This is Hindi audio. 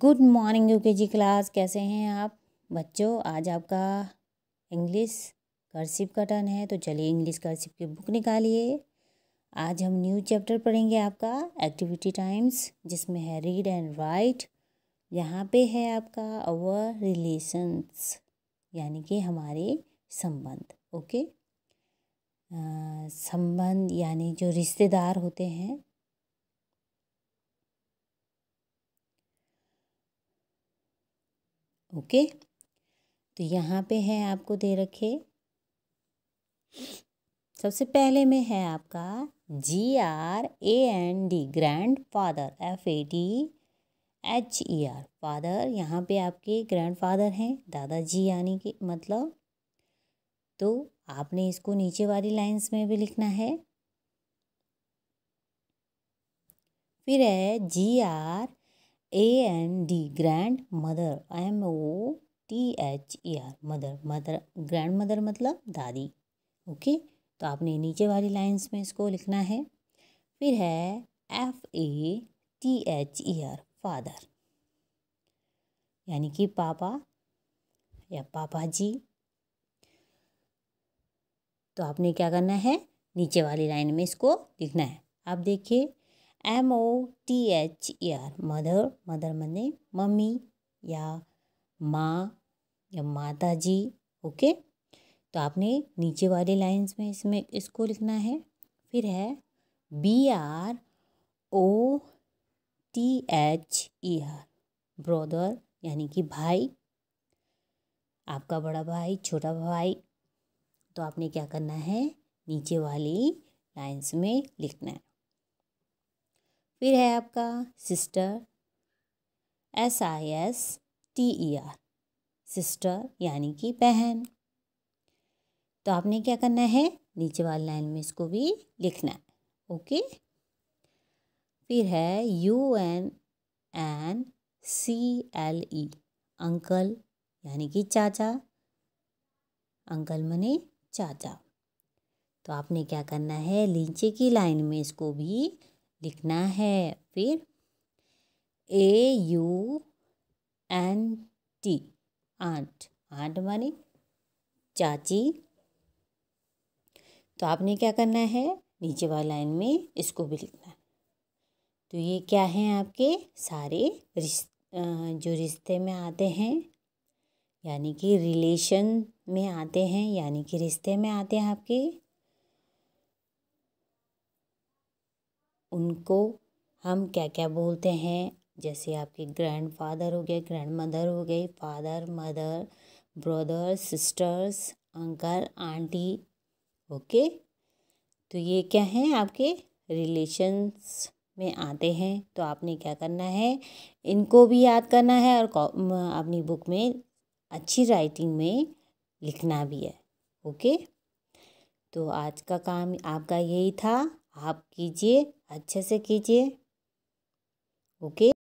गुड मॉर्निंग यू के जी क्लास कैसे हैं आप बच्चों आज आपका इंग्लिश कर्सिव का टर्न है तो चलिए इंग्लिश कर्सिव की बुक निकालिए आज हम न्यू चैप्टर पढ़ेंगे आपका एक्टिविटी टाइम्स जिसमें है रीड एंड राइट यहाँ पे है आपका अवर रिलेशंस यानी कि हमारे संबंध ओके संबंध यानी जो रिश्तेदार होते हैं ओके तो यहाँ पे है आपको दे रखे सबसे पहले में है आपका G R A N D grandfather F A T H E R father यहाँ पे आपके ग्रैंड फादर हैं दादाजी यानी कि मतलब तो आपने इसको नीचे वाली लाइंस में भी लिखना है फिर है G R A N D grandmother M O T H E R mother mother grandmother मतलब दादी ओके तो आपने नीचे वाली लाइंस में इसको लिखना है फिर है F A T H E R father यानी कि पापा या पापा जी तो आपने क्या करना है नीचे वाली लाइन में इसको लिखना है आप देखिए M O T H E R mother mother मने मम्मी या माँ या माता जी ओके तो आपने नीचे वाले लाइंस में इसमें इसको लिखना है फिर है B R O T H E R brother यानी कि भाई आपका बड़ा भाई छोटा भाई तो आपने क्या करना है नीचे वाली लाइंस में लिखना है फिर है आपका sister S I S T E R sister यानी कि बहन तो आपने क्या करना है नीचे वाली लाइन में इसको भी लिखना है ओके फिर है U N N C L E uncle यानी कि चाचा अंकल मने चाचा तो आपने क्या करना है नीचे की लाइन में इसको भी लिखना है फिर A U N T aunt aunt माने चाची तो आपने क्या करना है नीचे वाली लाइन में इसको भी लिखना है तो ये क्या हैं आपके सारे रिश्ते जो रिश्ते में आते हैं यानी कि रिलेशन में आते हैं यानी कि रिश्ते में आते हैं आपके उनको हम क्या क्या बोलते हैं जैसे आपके ग्रैंडफ़ादर हो गए ग्रैंड मदर हो गई father mother brother sisters uncle aunty okay तो ये क्या हैं आपके रिलेशन्स में आते हैं तो आपने क्या करना है इनको भी याद करना है और अपनी बुक में अच्छी राइटिंग में लिखना भी है ओके तो आज का काम आपका यही था आप कीजिए अच्छे से कीजिए ओके